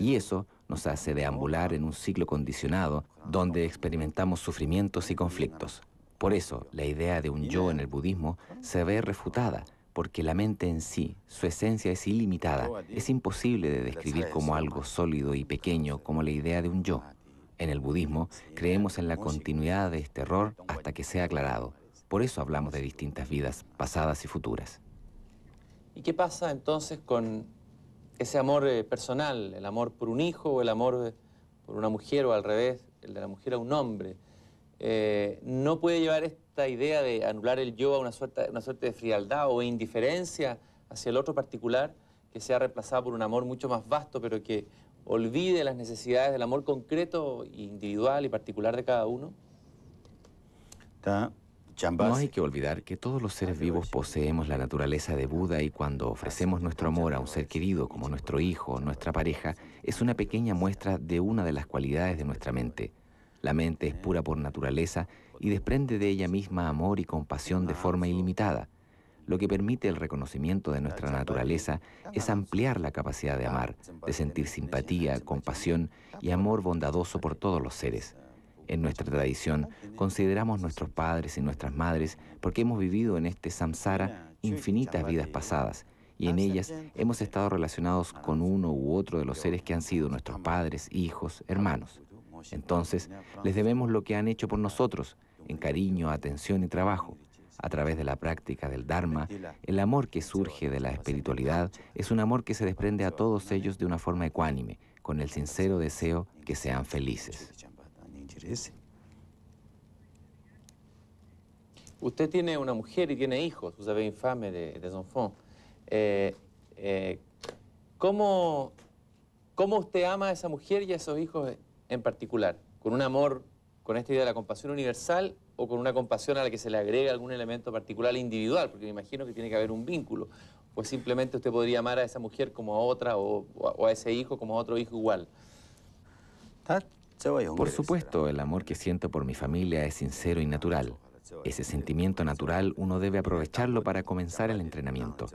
Y eso nos hace deambular en un ciclo condicionado donde experimentamos sufrimientos y conflictos. Por eso, la idea de un yo en el budismo se ve refutada, porque la mente en sí, su esencia es ilimitada, es imposible de describir como algo sólido y pequeño como la idea de un yo. En el budismo, creemos en la continuidad de este error hasta que sea aclarado. Por eso hablamos de distintas vidas, pasadas y futuras. ¿Y qué pasa entonces con ese amor eh, personal, el amor por un hijo o el amor eh, por una mujer o al revés, el de la mujer a un hombre, eh, no puede llevar esta idea de anular el yo a una suerte, una suerte de frialdad o indiferencia hacia el otro particular que sea reemplazado por un amor mucho más vasto, pero que olvide las necesidades del amor concreto, individual y particular de cada uno? Está no hay que olvidar que todos los seres vivos poseemos la naturaleza de Buda y cuando ofrecemos nuestro amor a un ser querido como nuestro hijo, nuestra pareja, es una pequeña muestra de una de las cualidades de nuestra mente. La mente es pura por naturaleza y desprende de ella misma amor y compasión de forma ilimitada. Lo que permite el reconocimiento de nuestra naturaleza es ampliar la capacidad de ah, amar, de sentir simpatía, compasión y amor bondadoso por todos los seres. En nuestra tradición consideramos nuestros padres y nuestras madres porque hemos vivido en este samsara infinitas vidas pasadas y en ellas hemos estado relacionados con uno u otro de los seres que han sido nuestros padres, hijos, hermanos. Entonces, les debemos lo que han hecho por nosotros, en cariño, atención y trabajo. A través de la práctica del Dharma, el amor que surge de la espiritualidad es un amor que se desprende a todos ellos de una forma ecuánime, con el sincero deseo que sean felices. Usted tiene una mujer y tiene hijos, usted ve infame de, de fond. Eh, eh, ¿cómo, ¿Cómo usted ama a esa mujer y a esos hijos en particular? ¿Con un amor, con esta idea de la compasión universal o con una compasión a la que se le agrega algún elemento particular individual? Porque me imagino que tiene que haber un vínculo. Pues simplemente usted podría amar a esa mujer como a otra o a ese hijo como a otro hijo igual. Por supuesto, el amor que siento por mi familia es sincero y natural. Ese sentimiento natural uno debe aprovecharlo para comenzar el entrenamiento.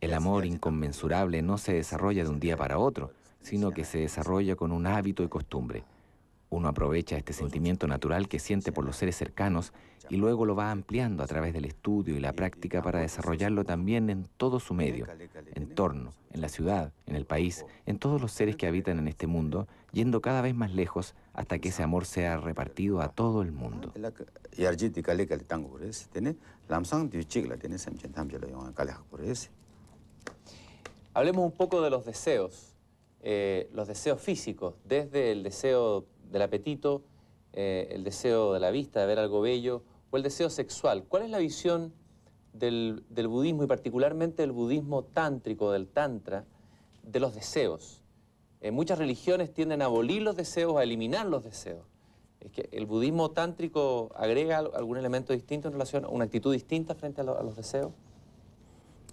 El amor inconmensurable no se desarrolla de un día para otro, sino que se desarrolla con un hábito y costumbre. Uno aprovecha este sentimiento natural que siente por los seres cercanos y luego lo va ampliando a través del estudio y la práctica ah, para desarrollarlo también en todo su medio, torno, en la ciudad, en el país, en todos los seres que habitan en este mundo, yendo cada vez más lejos hasta que ese amor sea repartido a todo el mundo. Hablemos un poco de los deseos, eh, los deseos físicos, desde el deseo del apetito, eh, el deseo de la vista, de ver algo bello, o el deseo sexual. ¿Cuál es la visión del, budismo y particularmente del budismo tántrico, del tantra, de los deseos? En eh, muchas religiones tienden a abolir los deseos, a eliminar los deseos. Es que el budismo tántrico agrega algún elemento distinto en relación a una actitud distinta frente a los deseos.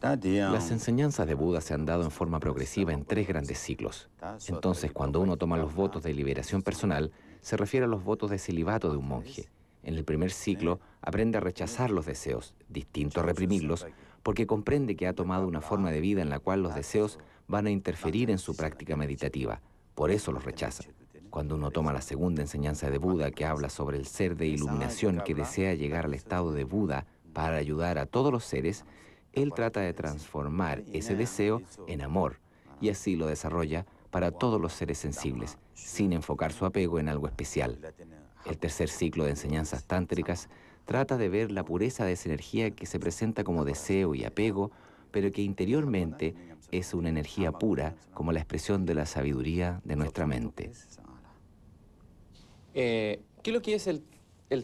Las enseñanzas de Buda se han dado en forma progresiva en tres grandes ciclos. Entonces, cuando uno toma los votos de liberación personal, se refiere a los votos de celibato de un monje. En el primer ciclo, aprende a rechazar los deseos, distinto a reprimirlos, porque comprende que ha tomado una forma de vida en la cual los deseos van a interferir en su práctica meditativa. Por eso los rechaza. Cuando uno toma la segunda enseñanza de Buda que habla sobre el ser de iluminación que desea llegar al estado de Buda para ayudar a todos los seres, él trata de transformar ese deseo en amor y así lo desarrolla para todos los seres sensibles, sin enfocar su apego en algo especial. El tercer ciclo de enseñanzas tántricas trata de ver la pureza de esa energía que se presenta como deseo y apego, pero que interiormente es una energía pura como la expresión de la sabiduría de nuestra mente. Eh, ¿Qué es lo que es el,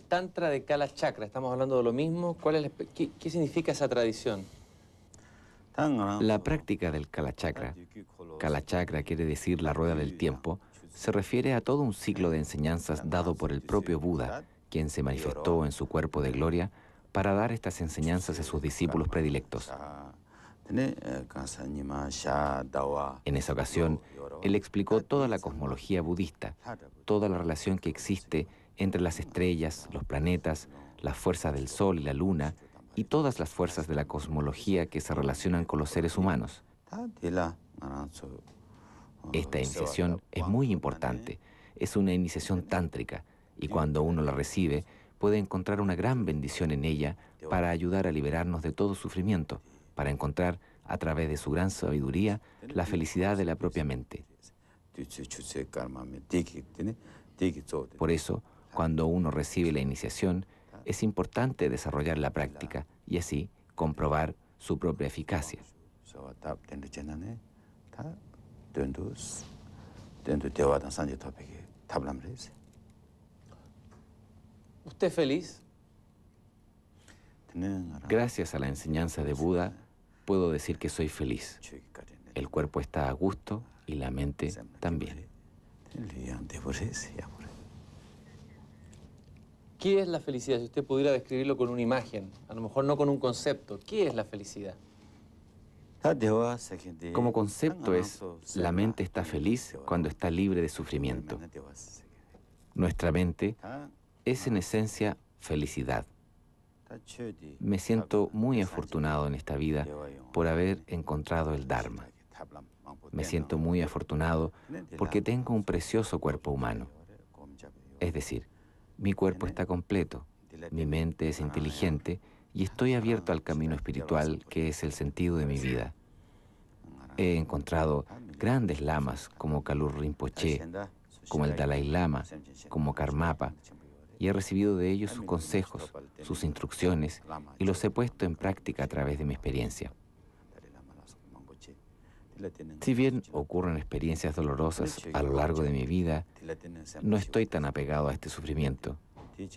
Tantra de Kala Chakra? Estamos hablando de lo mismo. ¿Qué significa esa tradición? La práctica del Kalachakra, Kalachakra quiere decir la rueda del tiempo, se refiere a todo un ciclo de enseñanzas dado por el propio Buda, quien se manifestó en su cuerpo de gloria para dar estas enseñanzas a sus discípulos predilectos. En esa ocasión, él explicó toda la cosmología budista, toda la relación que existe entre las estrellas, los planetas, las fuerzas del Sol y la Luna, y todas las fuerzas de la cosmología que se relacionan con los seres humanos. Oh, Esta iniciación es muy importante, es una iniciación tántrica y cuando uno la recibe puede encontrar una gran bendición en ella para ayudar a liberarnos de todo sufrimiento, para encontrar a través de su gran sabiduría la felicidad de la propia mente. Por eso, cuando uno recibe la iniciación, es importante desarrollar la práctica y así comprobar su propia eficacia. ¿Usted feliz? Gracias a la enseñanza de Buda, puedo decir que soy feliz. El cuerpo está a gusto y la mente también. ¿Qué es la felicidad? Si usted pudiera describirlo con una imagen, a lo mejor no con un concepto, ¿qué es la felicidad? Ah, Como concepto es, la mente está feliz cuando está libre de sufrimiento. Nuestra mente ah. es en esencia felicidad. Me siento muy afortunado en esta vida por haber encontrado el Dharma. Me siento muy afortunado porque tengo un precioso cuerpo humano. Es decir, mi cuerpo está completo, mi mente es ah, inteligente y estoy abierto al camino espiritual que es el sentido de mi vida. Ah, he encontrado ah, grandes lamas como Kalur Rinpoche, como el Dalai Lama, como Karmapa, y he recibido de ellos sus consejos, sus instrucciones, y los he puesto en práctica a través de mi experiencia. Si bien ocurren experiencias dolorosas a lo largo de mi vida, no estoy tan apegado a este sufrimiento.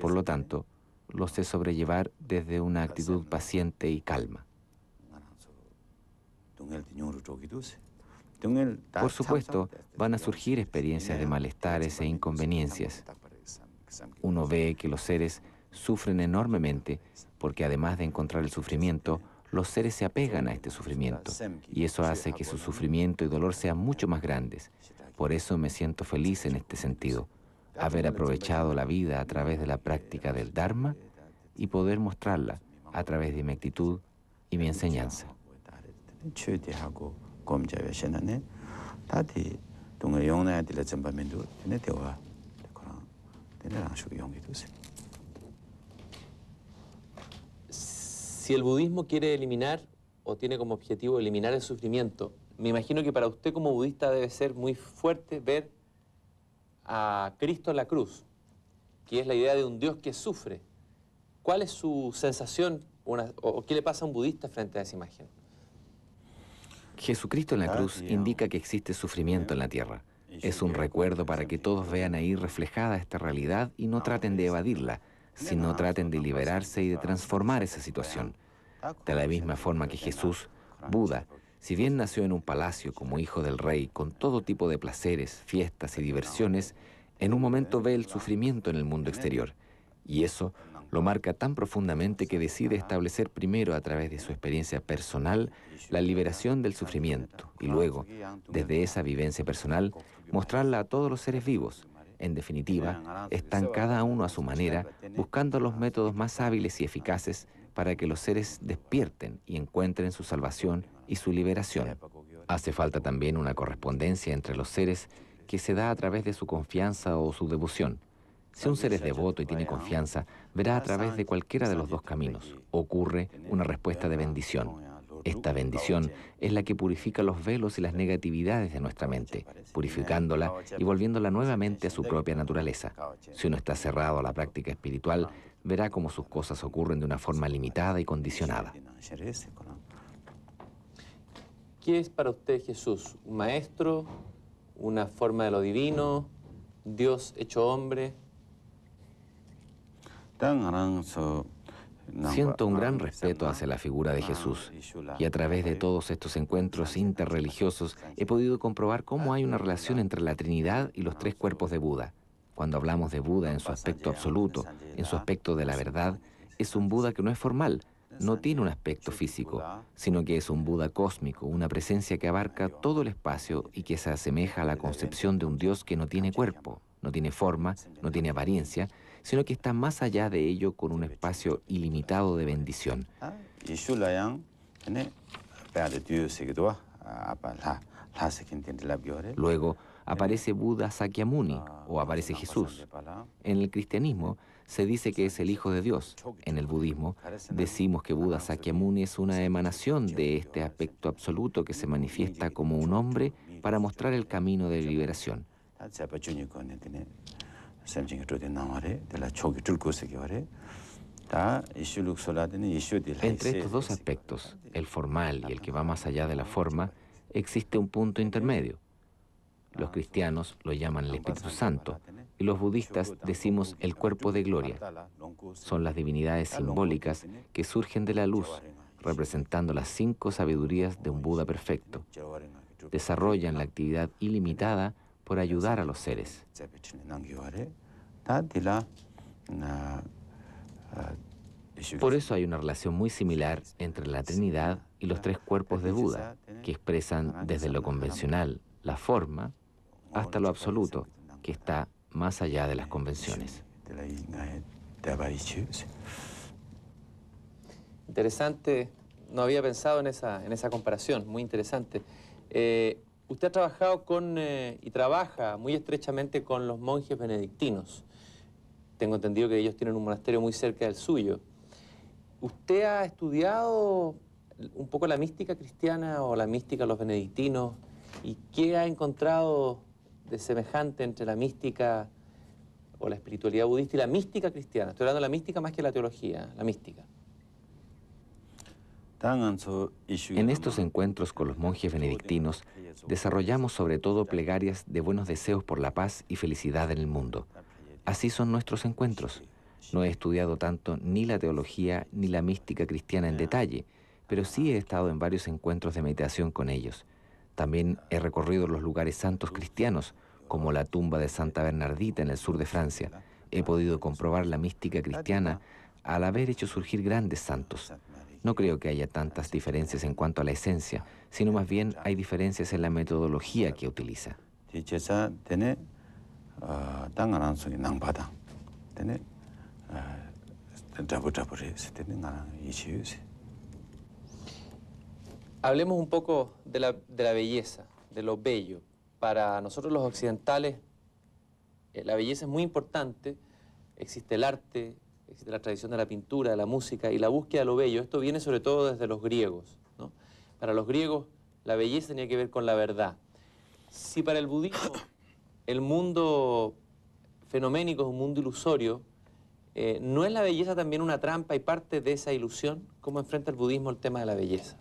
Por lo tanto, lo sé sobrellevar desde una actitud paciente y calma. Por supuesto, van a surgir experiencias de malestares e inconveniencias. Uno ve que los seres sufren enormemente porque además de encontrar el sufrimiento, los seres se apegan a este sufrimiento y eso hace que su sufrimiento y dolor sean mucho más grandes. Por eso me siento feliz en este sentido, haber aprovechado la vida a través de la práctica del Dharma y poder mostrarla a través de mi actitud y mi enseñanza. Si el budismo quiere eliminar o tiene como objetivo eliminar el sufrimiento, me imagino que para usted como budista debe ser muy fuerte ver a Cristo en la cruz, que es la idea de un Dios que sufre. ¿Cuál es su sensación o, o qué le pasa a un budista frente a esa imagen? Jesucristo en la cruz indica que existe sufrimiento en la tierra. Es un recuerdo para que todos vean ahí reflejada esta realidad y no traten de evadirla, sino traten de liberarse y de transformar esa situación de la misma forma que Jesús, Buda, si bien nació en un palacio como hijo del rey, con todo tipo de placeres, fiestas y diversiones, en un momento ve el sufrimiento en el mundo exterior. Y eso lo marca tan profundamente que decide establecer primero a través de su experiencia personal la liberación del sufrimiento y luego, desde esa vivencia personal, mostrarla a todos los seres vivos. En definitiva, están cada uno a su manera buscando los métodos más hábiles y eficaces para que los seres despierten y encuentren su salvación y su liberación. Hace falta también una correspondencia entre los seres que se da a través de su confianza o su devoción. Si un ser es devoto y tiene confianza, verá a través de cualquiera de los dos caminos. Ocurre una respuesta de bendición. Esta bendición es la que purifica los velos y las negatividades de nuestra mente, purificándola y volviéndola nuevamente a su propia naturaleza. Si uno está cerrado a la práctica espiritual, verá cómo sus cosas ocurren de una forma limitada y condicionada. ¿Qué es para usted Jesús? ¿Un maestro? ¿Una forma de lo divino? ¿Dios hecho hombre? Siento un gran respeto hacia la figura de Jesús y a través de todos estos encuentros interreligiosos he podido comprobar cómo hay una relación entre la Trinidad y los tres cuerpos de Buda. Cuando hablamos de Buda en su aspecto absoluto, en su aspecto de la verdad, es un Buda que no es formal, no tiene un aspecto físico, sino que es un Buda cósmico, una presencia que abarca todo el espacio y que se asemeja a la concepción de un Dios que no tiene cuerpo, no tiene forma, no tiene apariencia, sino que está más allá de ello con un espacio ilimitado de bendición. Luego, aparece Buda Sakyamuni ah, o aparece Jesús. En el cristianismo se dice que es el Hijo de Dios. En el budismo decimos que Buda Sakyamuni es una emanación de este aspecto absoluto que se manifiesta como un hombre para mostrar el camino de liberación. Entre estos dos aspectos, el formal y el que va más allá de la forma, existe un punto intermedio, los cristianos lo llaman el Espíritu Santo y los budistas decimos el cuerpo de gloria. Son las divinidades simbólicas que surgen de la luz, representando las cinco sabidurías de un Buda perfecto. Desarrollan la actividad ilimitada por ayudar a los seres. Por eso hay una relación muy similar entre la Trinidad y los tres cuerpos de Buda, que expresan desde lo convencional la forma, hasta lo absoluto, que está más allá de las convenciones. Interesante, no había pensado en esa, en esa comparación, muy interesante. Eh, usted ha trabajado con eh, y trabaja muy estrechamente con los monjes benedictinos. Tengo entendido que ellos tienen un monasterio muy cerca del suyo. ¿Usted ha estudiado un poco la mística cristiana o la mística de los benedictinos? ¿Y qué ha encontrado de semejante entre la mística o la espiritualidad budista y la mística cristiana. Estoy hablando de la mística más que la teología, la mística. En estos encuentros con los monjes benedictinos desarrollamos sobre todo plegarias de buenos deseos por la paz y felicidad en el mundo. Así son nuestros encuentros. No he estudiado tanto ni la teología ni la mística cristiana en detalle, pero sí he estado en varios encuentros de meditación con ellos. También he recorrido los lugares santos cristianos, como la tumba de Santa Bernardita en el sur de Francia. He podido comprobar la mística cristiana al haber hecho surgir grandes santos. No creo que haya tantas diferencias en cuanto a la esencia, sino más bien hay diferencias en la metodología que utiliza. Ah, ah, Hablemos un poco de la, belleza, de lo bello para nosotros los occidentales eh, la belleza es muy importante, existe el arte, existe la tradición de la pintura, de la música y la búsqueda de lo bello. Esto viene sobre todo desde los griegos. Para los griegos la belleza tenía que ver con la verdad. Si para el budismo el mundo fenoménico es un mundo ilusorio, eh, ¿no es la belleza también una trampa y parte de esa ilusión? ¿Cómo enfrenta el budismo el tema de la belleza?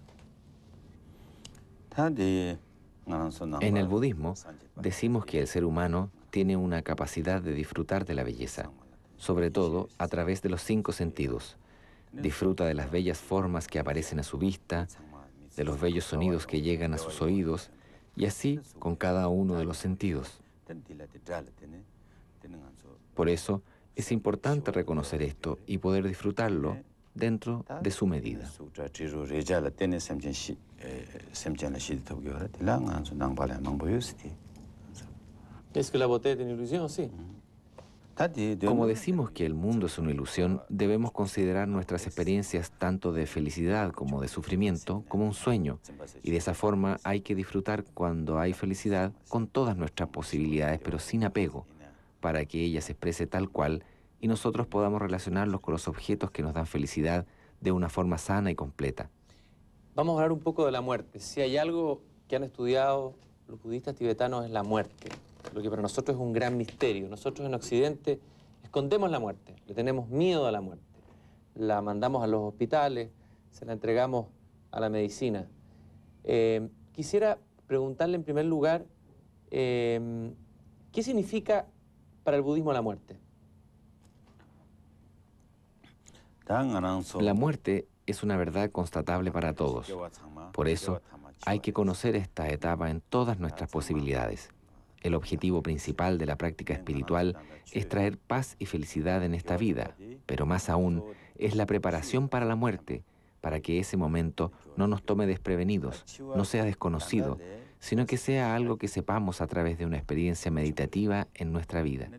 En el budismo decimos que el ser humano tiene una capacidad de disfrutar de la belleza, sobre todo a través de los cinco sentidos. Disfruta de las bellas formas que aparecen a su vista, de los bellos sonidos que llegan a sus oídos, y así con cada uno de los sentidos. Por eso es importante reconocer esto y poder disfrutarlo dentro de su medida. Eh, como decimos que el mundo es una ilusión, debemos considerar nuestras experiencias tanto de felicidad como de sufrimiento como un sueño, y de esa forma hay que disfrutar cuando hay felicidad con todas nuestras posibilidades, pero sin apego, para que ella se exprese tal cual y nosotros podamos relacionarlos con los objetos que nos dan felicidad de una forma sana y completa. Vamos a hablar un poco de la muerte. Si hay algo que han estudiado los budistas tibetanos es la muerte, lo que para nosotros es un gran misterio. Nosotros en Occidente escondemos la muerte, le tenemos miedo a la muerte. La mandamos a los hospitales, se la entregamos a la medicina. Eh, quisiera preguntarle en primer lugar, eh, ¿qué significa para el budismo la muerte? La muerte es una verdad constatable para todos. Por eso hay que conocer esta etapa en todas nuestras posibilidades. El objetivo principal de la práctica espiritual es traer paz y felicidad en esta vida, pero más aún es la preparación para la muerte, para que ese momento no nos tome desprevenidos, no sea desconocido, sino que sea algo que sepamos a través de una experiencia meditativa en nuestra vida.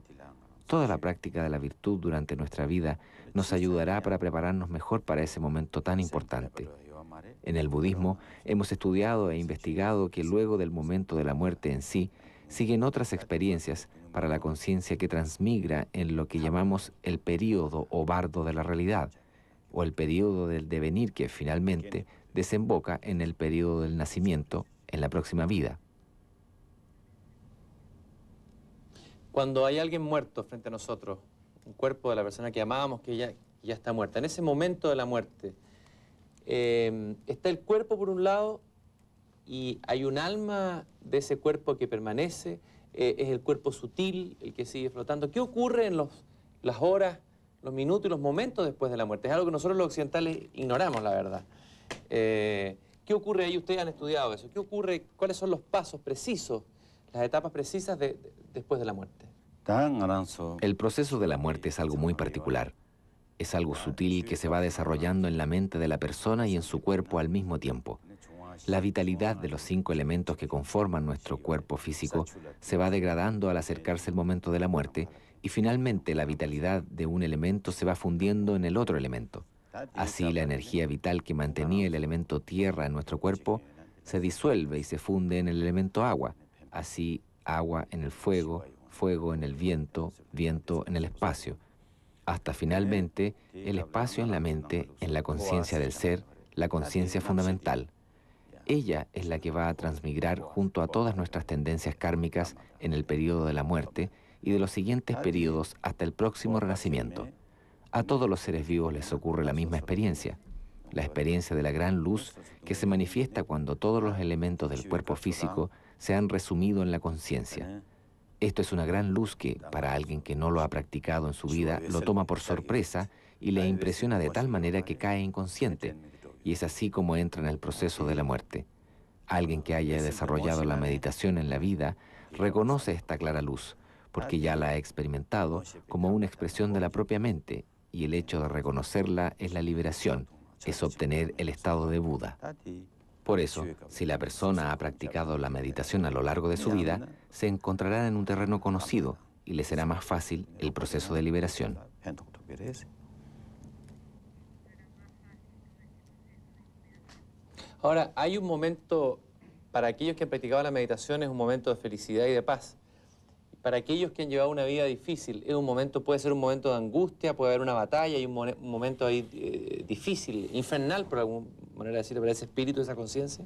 Toda la práctica de la virtud durante nuestra vida nos ayudará para prepararnos mejor para ese momento tan importante. En el budismo hemos estudiado e investigado que luego del momento de la muerte en sí, siguen otras experiencias para la conciencia que transmigra en lo que llamamos el período o bardo de la realidad, o el período del devenir que finalmente desemboca en el período del nacimiento en la próxima vida. Cuando hay alguien muerto frente a nosotros, un cuerpo de la persona que amábamos, que ya, ya está muerta, en ese momento de la muerte, em, está el cuerpo por un lado y hay un alma de ese cuerpo que permanece, eh, es el cuerpo sutil, el que sigue flotando. ¿Qué ocurre en los, las horas, los minutos y los momentos después de la muerte? Es algo que nosotros los occidentales ignoramos, la verdad. Eh, ¿Qué ocurre ahí? Ustedes han estudiado eso. ¿Qué ocurre? ¿Cuáles son los pasos precisos las etapas precisas después de la muerte. El proceso de la muerte es algo muy particular. Es algo sutil que se va desarrollando en la mente de la persona y en su cuerpo al mismo tiempo. La vitalidad de los cinco elementos que conforman nuestro cuerpo físico se va degradando al acercarse el momento de la muerte y finalmente la vitalidad de un elemento se va fundiendo en el otro elemento. Así la energía vital que mantenía el elemento tierra en nuestro cuerpo se disuelve y se funde en el elemento agua, así agua en el fuego, fuego en el viento, viento en el espacio, hasta finalmente el espacio en la mente, en la conciencia del ser, la conciencia fundamental. Ella es la que va a transmigrar junto a todas nuestras tendencias kármicas en el periodo de la muerte y de los siguientes periodos hasta el próximo renacimiento. A todos los seres vivos les ocurre la misma experiencia la experiencia de la gran luz que se manifiesta cuando todos los elementos del cuerpo físico se han resumido en la conciencia. Esto es una gran luz que, para alguien que no lo ha practicado en su vida, lo toma por sorpresa y le impresiona de tal manera que cae inconsciente, y es así como entra en el proceso de la muerte. Alguien que haya desarrollado la meditación en la vida reconoce esta clara luz, porque ya la ha experimentado como una expresión de la propia mente, y el hecho de reconocerla es la liberación, es obtener el estado de Buda. Por eso, si la persona ha practicado la meditación a lo largo de su vida, se encontrará en un terreno conocido y le será más fácil el proceso de liberación. Ahora, hay un momento, para aquellos que han practicado la meditación, es un momento de felicidad y de paz para aquellos que han llevado una vida difícil. Es un momento, puede ser un momento de angustia, puede haber una batalla, hay un, momento ahí eh, difícil, infernal, por alguna manera decirlo, para ese espíritu, esa conciencia.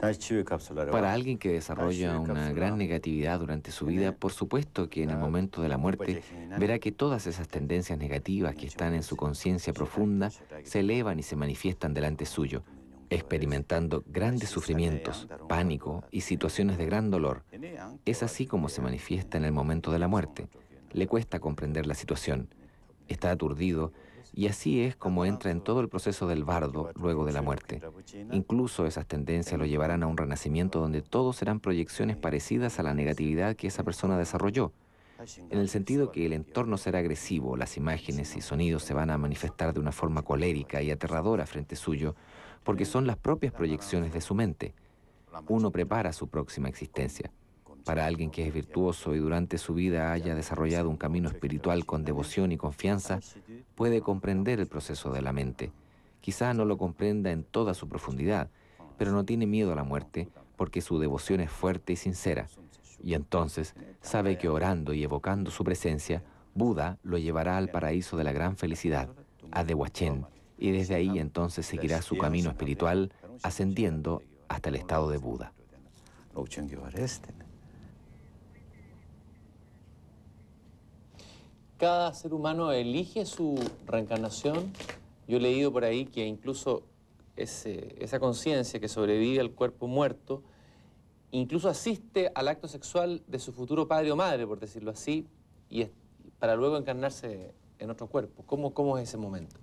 Para alguien que desarrolla una gran negatividad durante su vida, por supuesto que en el momento de la muerte verá que todas esas tendencias negativas que están en su conciencia profunda se elevan y se manifiestan delante suyo experimentando grandes sufrimientos, pánico y situaciones de gran dolor. Es así como se manifiesta en el momento de la muerte. Le cuesta comprender la situación. Está aturdido y así es como entra en todo el proceso del bardo luego de la muerte. Incluso esas tendencias lo llevarán a un renacimiento donde todos serán proyecciones parecidas a la negatividad que esa persona desarrolló, en el sentido que el entorno será agresivo, las imágenes y sonidos se van a manifestar de una forma colérica y aterradora frente suyo, porque son las propias proyecciones de su mente. Uno prepara su próxima existencia. Para alguien que es virtuoso y durante su vida haya desarrollado un camino espiritual con devoción y confianza, puede comprender el proceso de la mente. Quizá no lo comprenda en toda su profundidad, pero no tiene miedo a la muerte porque su devoción es fuerte y sincera. Y entonces sabe que orando y evocando su presencia, Buda lo llevará al paraíso de la gran felicidad, a Dehuachén, y desde ahí entonces seguirá su camino espiritual ascendiendo hasta el estado de Buda. Este. Cada ser humano elige su reencarnación. Yo he leído por ahí que incluso esa conciencia que sobrevive al cuerpo muerto, incluso asiste al acto sexual de su futuro padre o madre, por decirlo así, y para luego encarnarse en otro cuerpo. cómo es ese momento?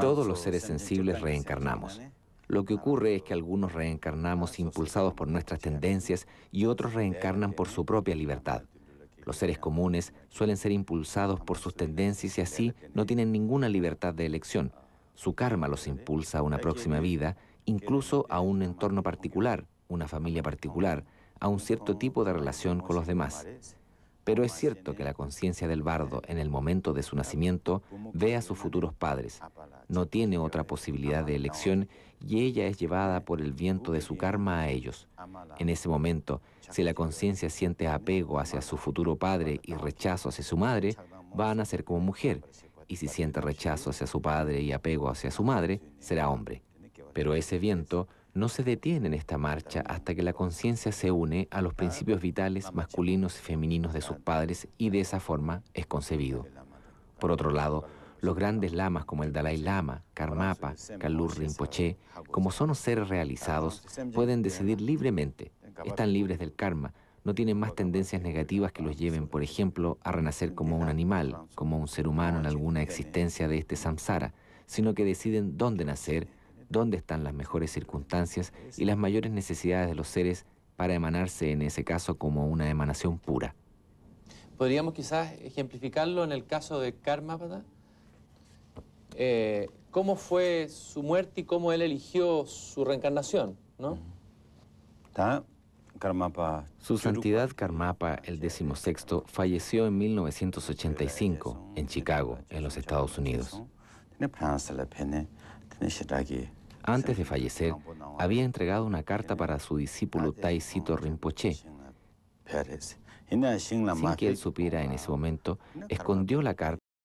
Todos los seres sensibles reencarnamos. Lo que ocurre es que algunos reencarnamos impulsados por nuestras tendencias y otros reencarnan por su propia libertad. Los seres comunes suelen ser impulsados por sus tendencias y así no tienen ninguna libertad de elección. Su karma los impulsa a una próxima vida, incluso a un entorno particular, una familia particular, a un cierto tipo de relación con los demás. Pero es cierto que la conciencia del bardo en el momento de su nacimiento ve a sus futuros padres, no tiene otra posibilidad de elección y ella es llevada por el viento de su karma a ellos. En ese momento, si la conciencia siente apego hacia su futuro padre y rechazo hacia su madre, va a nacer como mujer, y si siente rechazo hacia su padre y apego hacia su madre, será hombre. Pero ese viento no se detiene en esta marcha hasta que la conciencia se une a los principios vitales masculinos y femeninos de sus padres y de esa forma es concebido. Por otro lado, los grandes lamas como el Dalai Lama, Karmapa, Kalur Rinpoche, como son los seres realizados, pueden decidir libremente, están libres del karma, no tienen más tendencias negativas que los lleven, por ejemplo, a renacer como un animal, como un ser humano en alguna existencia de este samsara, sino que deciden dónde nacer dónde están las mejores circunstancias y las mayores necesidades de los seres para emanarse en ese caso como una emanación pura. Podríamos quizás ejemplificarlo en el caso de Karmapa. Eh, ¿Cómo fue su muerte y cómo él eligió su reencarnación? ¿no? Su santidad Karmapa, el decimosexto, falleció en 1985 en Chicago, en los Estados Unidos. Antes de fallecer, pues había entregado una carta para su discípulo Taisito Rinpoche. Sin que él supiera en ese momento, escondió la carta